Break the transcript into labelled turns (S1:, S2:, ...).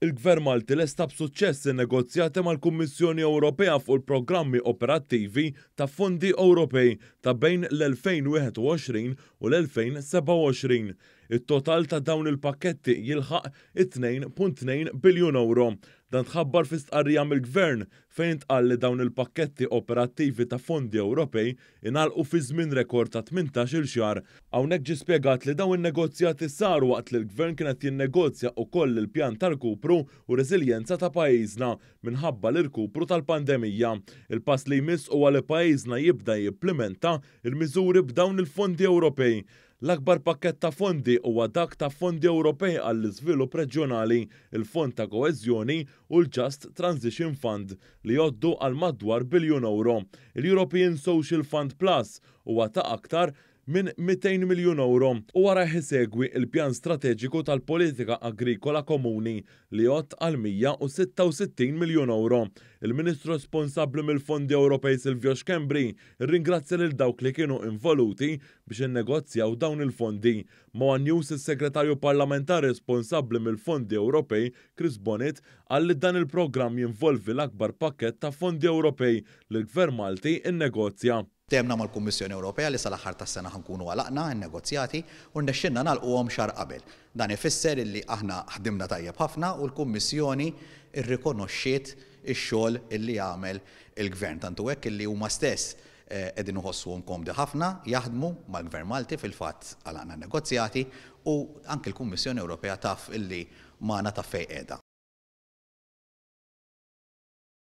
S1: il-Gvern Malti lesta b'suċċess in-negozjati mal-Kummissjoni Ewropea fuq il-programmi operattivi ta' fondi Ewropej ta' bejn l-2021 u l-2027. Il-total ta' dawn il-pakketti jilħaq 2.2 biljun euro Dan tħabbar fi stqarrija mill-gvern fejn tqalli dawn il-pakketti operattivi ta' fondi Ewropej inalqu fi żmien rekord ta' 18-il xahar. Hawnhekk ġi spjegat li dawn in-negozjati saru waqt li l-gvern kienet jinnegozja wkoll il-pjan tal-kupru u reżiljenza ta' pajjiżna minħabba l-irkupru tal-pandemija. Il-pass li jmiss huwa li pajjiżna jibda jipplimenta il-miżuri b'dawn il-fondi Ewropej. L-akbar pakket ta' fondi huwa dak ta' fondi Ewropej għall-iżvilupp reġjonali, il-Fond ta' Koezjoni u l-Just Transition Fund li joddu għal madwar biljun euro. Il-European Social Fund Plus huwa ta' aktar minn 200 miljon euro u għara jisegwi il-pjan strateġiku tal-politika agrikola komuni li jott għal 166 miljon euro. Il-Ministru responsabli mill-Fondi Ewropej Silvio Xkembri ringrazzja lil dawk li kienu involuti biex innegozjaw dawn il-fondi. Ma News is-Segretarju Parlamentari responsabbli mill-Fondi Ewropej Chris Bonnet li dan il-programm jinvolvi l-akbar pakket ta' fondi Ewropej li l-Gvern Malti innegozja. Temna
S2: mal kummissjoni Ewropea li sal-aħħar tas-sena ħankunu għalaqna n-negozjati u nnexxinna nagħlquhom xar qabel. Dan ifisser illi aħna ħdimna tajjeb ħafna u l-Kummissjoni irrikonoxxiet ix-xogħol illi jagħmel il-Gvern tantu hekk illi huma stess eh, qegħdin uħossu komdi ħafna jaħdmu mal-Gvern Malti fil-fatt għalaqna negozjati u
S1: anke l-Kummissjoni Ewropea taf illi ma nata fej edha.